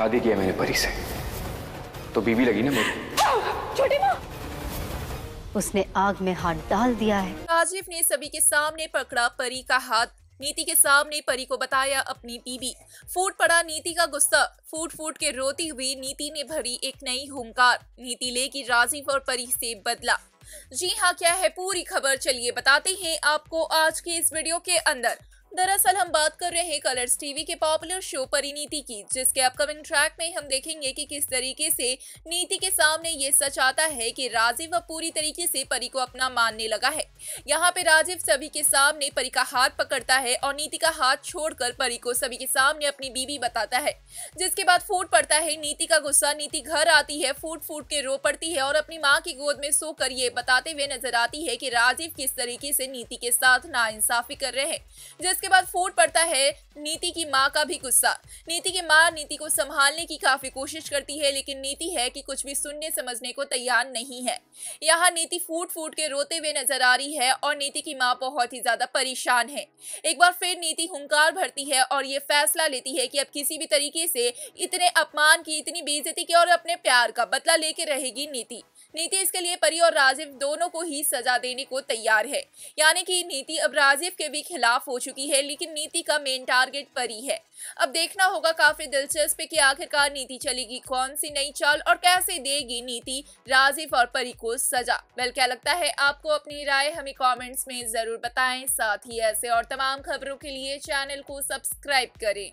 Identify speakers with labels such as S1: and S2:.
S1: शादी किया मैंने परी से तो बीवी लगी ना मेरी छोटी माँ
S2: उसने आग में हाथ डाल दिया है
S1: राजीव ने सभी के सामने पकड़ा परी का हाथ नीति के सामने परी को बताया अपनी बीबी फूट पड़ा नीति का गुस्सा फूट फूट के रोती हुई नीति ने भरी एक नई हुंकार नीति लेगी राजीव और परी से बदला जी हाँ क्या है पूरी खबर चलिए बताते हैं आपको आज के इस वीडियो के अंदर दरअसल हम बात कर रहे हैं कलर्स टीवी के पॉपुलर शो परिणीति की जिसके अपकमिंग ट्रैक में हम देखेंगे कि किस तरीके से नीति के सामने ये सच आता है कि राजीव अब पूरी तरीके से परी को अपना मानने लगा है यहाँ पे राजीव सभी के सामने परी का हाथ पकड़ता है और नीति का हाथ छोड़कर परी को सभी के सामने अपनी बीबी बताता है जिसके बाद फूट पड़ता है नीति का गुस्सा नीति घर आती है फूट फूट के रो पड़ती है और अपनी माँ की गोद में सोकर ये बताते हुए नजर आती है की राजीव किस तरीके से नीति के साथ ना कर रहे हैं इसके बाद फूट पड़ता है नीति की माँ का भी गुस्सा नीति की माँ नीति को संभालने की काफी कोशिश करती है लेकिन नीति है कि कुछ भी सुनने समझने को तैयार नहीं है यहाँ नीति फूट फूट के रोते हुए नजर आ रही है और नीति की माँ बहुत ही ज्यादा परेशान है एक बार फिर नीति हंकार भरती है और ये फैसला लेती है कि अब किसी भी तरीके से इतने अपमान की इतनी बेजती की और अपने प्यार का बदला लेके रहेगी नीति नीति इसके लिए परी और राजीव दोनों को ही सजा देने को तैयार है यानी कि नीति अब राजीव के भी खिलाफ हो चुकी है लेकिन नीति का मेन टारगेट परी है अब देखना होगा काफी दिलचस्प कि आखिरकार नीति चलेगी कौन सी नई चाल और कैसे देगी नीति राजीव और परी को सजा वेल क्या लगता है आपको अपनी राय हमें कॉमेंट्स में जरूर बताए साथ ही ऐसे और तमाम खबरों के लिए चैनल को सब्सक्राइब करें